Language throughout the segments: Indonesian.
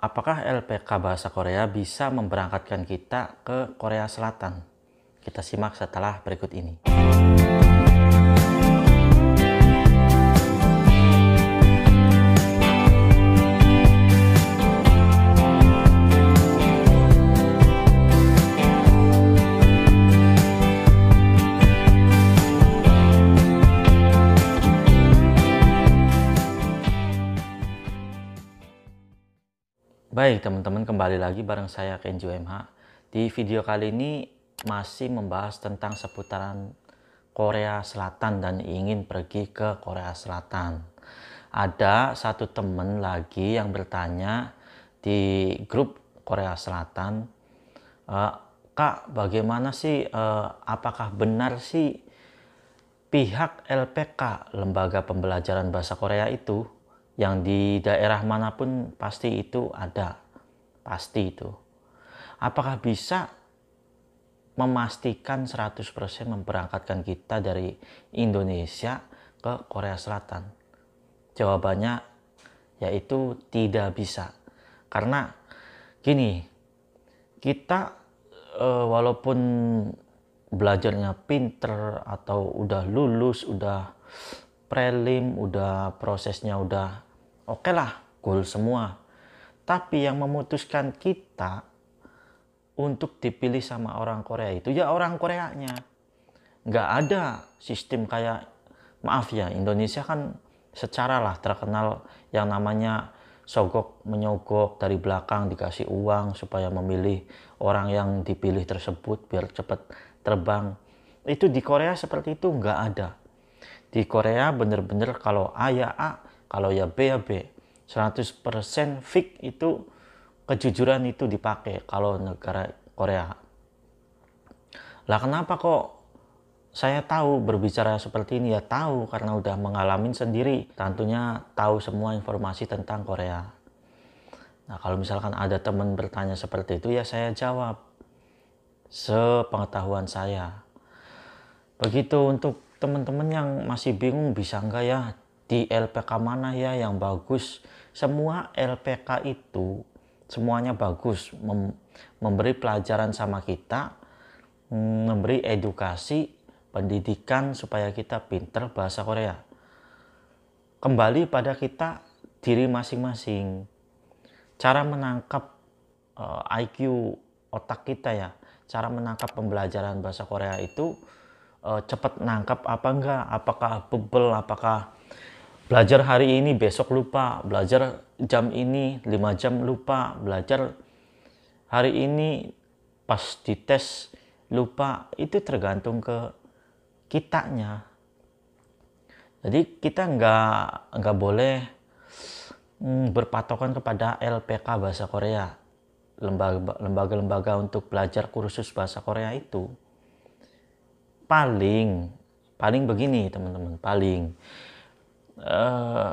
apakah LPK bahasa Korea bisa memberangkatkan kita ke Korea Selatan? Kita simak setelah berikut ini. Hai teman-teman kembali lagi bareng saya Kenjo MH Di video kali ini masih membahas tentang seputaran Korea Selatan dan ingin pergi ke Korea Selatan Ada satu teman lagi yang bertanya di grup Korea Selatan e, Kak bagaimana sih e, apakah benar sih pihak LPK Lembaga Pembelajaran Bahasa Korea itu yang di daerah manapun pasti itu ada. Pasti itu. Apakah bisa memastikan 100% memberangkatkan kita dari Indonesia ke Korea Selatan? Jawabannya yaitu tidak bisa. Karena gini, kita eh, walaupun belajarnya pinter atau udah lulus, udah prelim, udah prosesnya udah oke okay lah, goal semua. Tapi yang memutuskan kita untuk dipilih sama orang Korea itu ya orang Koreanya. Nggak ada sistem kayak, maaf ya Indonesia kan secara lah terkenal yang namanya sogok menyogok dari belakang dikasih uang supaya memilih orang yang dipilih tersebut biar cepat terbang itu di Korea seperti itu nggak ada di Korea bener-bener kalau A ya A kalau ya B ya B 100% fake itu kejujuran itu dipakai kalau negara Korea. Lah kenapa kok saya tahu berbicara seperti ini ya tahu karena udah mengalami sendiri tentunya tahu semua informasi tentang Korea nah kalau misalkan ada teman bertanya seperti itu ya saya jawab sepengetahuan saya begitu untuk teman-teman yang masih bingung bisa enggak ya di LPK mana ya yang bagus semua LPK itu semuanya bagus mem memberi pelajaran sama kita mm, memberi edukasi pendidikan supaya kita pinter bahasa Korea kembali pada kita diri masing-masing cara menangkap uh, eh, IQ otak kita ya cara menangkap pembelajaran bahasa Korea itu uh, cepat nangkap apa enggak apakah bebel apakah belajar hari ini besok lupa belajar jam ini lima jam lupa belajar hari ini pas dites lupa itu tergantung ke kitanya jadi kita nggak nggak boleh hmm, berpatokan kepada LPK bahasa Korea lembaga-lembaga untuk belajar kursus bahasa Korea itu paling paling begini teman-teman paling uh,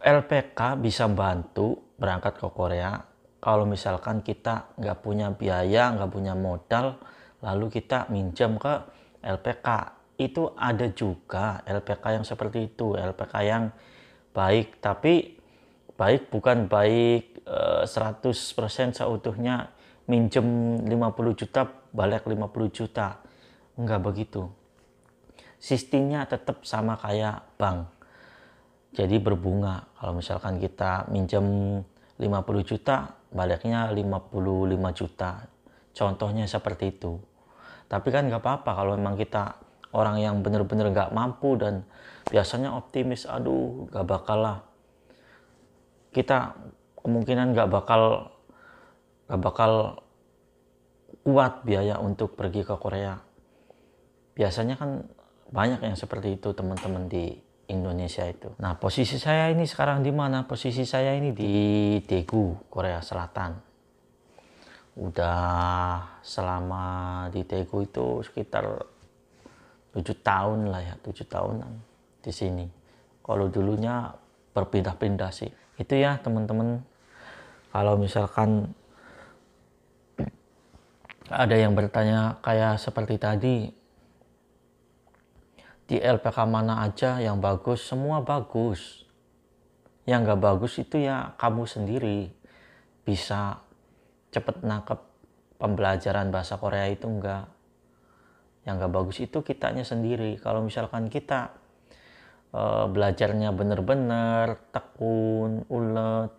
eh, LPK bisa bantu berangkat ke Korea kalau misalkan kita nggak punya biaya, nggak punya modal, lalu kita minjam ke LPK. Itu ada juga LPK yang seperti itu, LPK yang baik, tapi baik bukan baik eh, 100% seutuhnya minjem 50 juta balik 50 juta. Enggak begitu. Sistemnya tetap sama kayak bank jadi berbunga kalau misalkan kita minjem 50 juta baliknya 55 juta contohnya seperti itu tapi kan nggak apa-apa kalau memang kita orang yang benar-benar nggak mampu dan biasanya optimis aduh nggak bakal lah kita kemungkinan nggak bakal nggak bakal kuat biaya untuk pergi ke Korea biasanya kan banyak yang seperti itu teman-teman di Indonesia itu. Nah, posisi saya ini sekarang di mana? Posisi saya ini di Daegu, Korea Selatan. Udah selama di Daegu itu sekitar tujuh tahun lah ya, tujuh tahunan di sini. Kalau dulunya berpindah-pindah sih. Itu ya teman-teman. Kalau misalkan ada yang bertanya kayak seperti tadi, di LPK mana aja yang bagus semua bagus yang nggak bagus itu ya kamu sendiri bisa cepet nangkep pembelajaran bahasa Korea itu enggak yang nggak bagus itu kitanya sendiri kalau misalkan kita uh, belajarnya benar-benar tekun ulet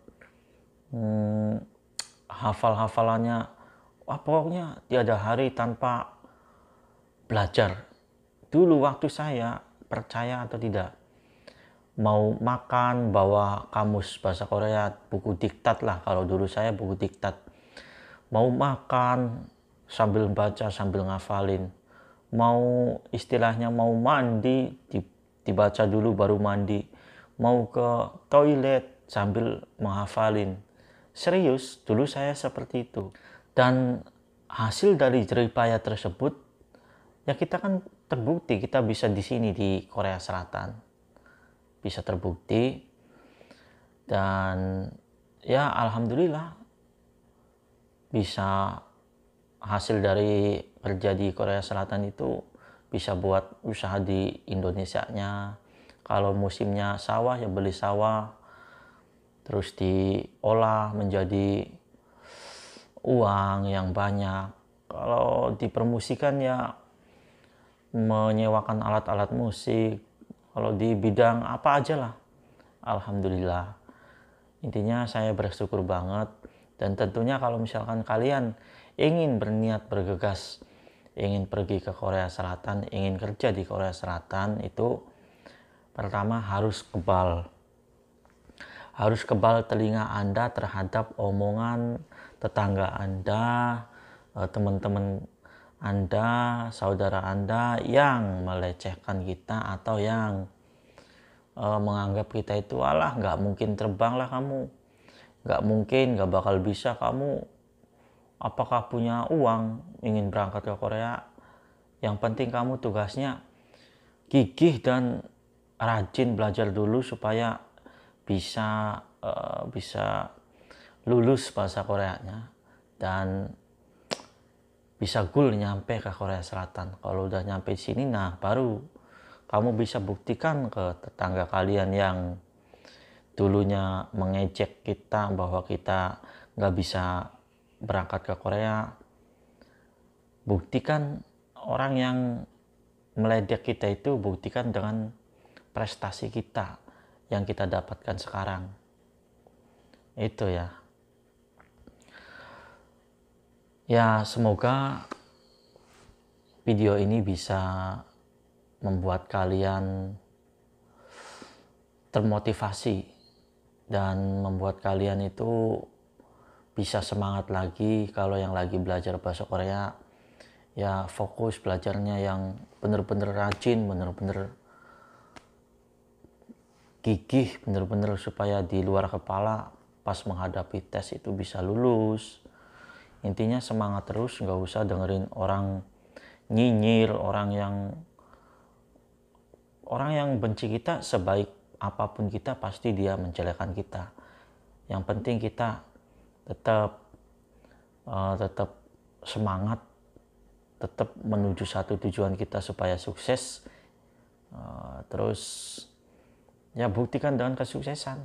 hmm, hafal-hafalannya wah pokoknya tiada hari tanpa belajar dulu waktu saya percaya atau tidak mau makan bawa kamus bahasa Korea buku diktat lah kalau dulu saya buku diktat mau makan sambil baca sambil ngafalin mau istilahnya mau mandi dibaca dulu baru mandi mau ke toilet sambil menghafalin serius dulu saya seperti itu dan hasil dari jeripaya tersebut ya kita kan terbukti kita bisa di sini di Korea Selatan bisa terbukti dan ya alhamdulillah bisa hasil dari kerja di Korea Selatan itu bisa buat usaha di Indonesia nya kalau musimnya sawah ya beli sawah terus diolah menjadi uang yang banyak kalau dipermusikan ya menyewakan alat-alat musik, kalau di bidang apa aja lah. Alhamdulillah. Intinya saya bersyukur banget dan tentunya kalau misalkan kalian ingin berniat bergegas, ingin pergi ke Korea Selatan, ingin kerja di Korea Selatan itu pertama harus kebal. Harus kebal telinga Anda terhadap omongan tetangga Anda, eh, teman-teman anda, saudara Anda yang melecehkan kita atau yang e, menganggap kita itu Allah nggak mungkin terbang lah kamu, nggak mungkin, nggak bakal bisa kamu. Apakah punya uang ingin berangkat ke Korea? Yang penting kamu tugasnya gigih dan rajin belajar dulu supaya bisa e, bisa lulus bahasa Koreanya dan bisa gul nyampe ke Korea Selatan. Kalau udah nyampe di sini, nah baru kamu bisa buktikan ke tetangga kalian yang dulunya mengejek kita bahwa kita nggak bisa berangkat ke Korea. Buktikan orang yang meledek kita itu buktikan dengan prestasi kita yang kita dapatkan sekarang. Itu ya. ya semoga video ini bisa membuat kalian termotivasi dan membuat kalian itu bisa semangat lagi kalau yang lagi belajar bahasa Korea ya fokus belajarnya yang benar-benar rajin benar-benar gigih benar-benar supaya di luar kepala pas menghadapi tes itu bisa lulus intinya semangat terus nggak usah dengerin orang nyinyir orang yang orang yang benci kita sebaik apapun kita pasti dia menjelekan kita yang penting kita tetap uh, tetap semangat tetap menuju satu tujuan kita supaya sukses uh, terus ya buktikan dengan kesuksesan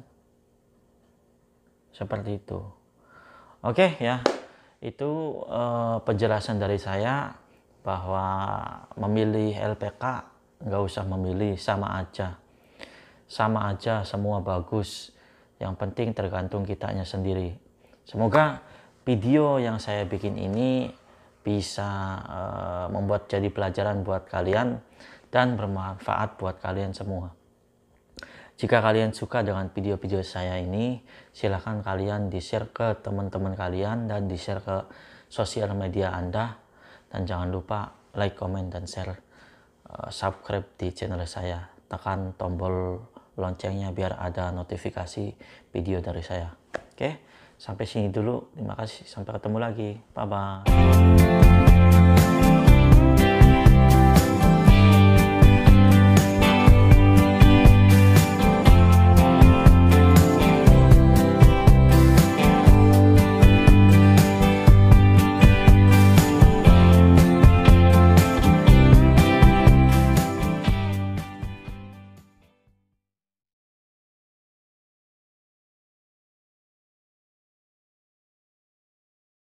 seperti itu oke okay, ya itu eh, penjelasan dari saya bahwa memilih LPK nggak usah memilih sama aja sama aja semua bagus yang penting tergantung kitanya sendiri semoga video yang saya bikin ini bisa eh, membuat jadi pelajaran buat kalian dan bermanfaat buat kalian semua jika kalian suka dengan video-video saya ini, silahkan kalian di-share ke teman-teman kalian dan di-share ke sosial media Anda. Dan jangan lupa like, comment, dan share, uh, subscribe di channel saya. Tekan tombol loncengnya biar ada notifikasi video dari saya. Oke, sampai sini dulu. Terima kasih. Sampai ketemu lagi. Bye-bye.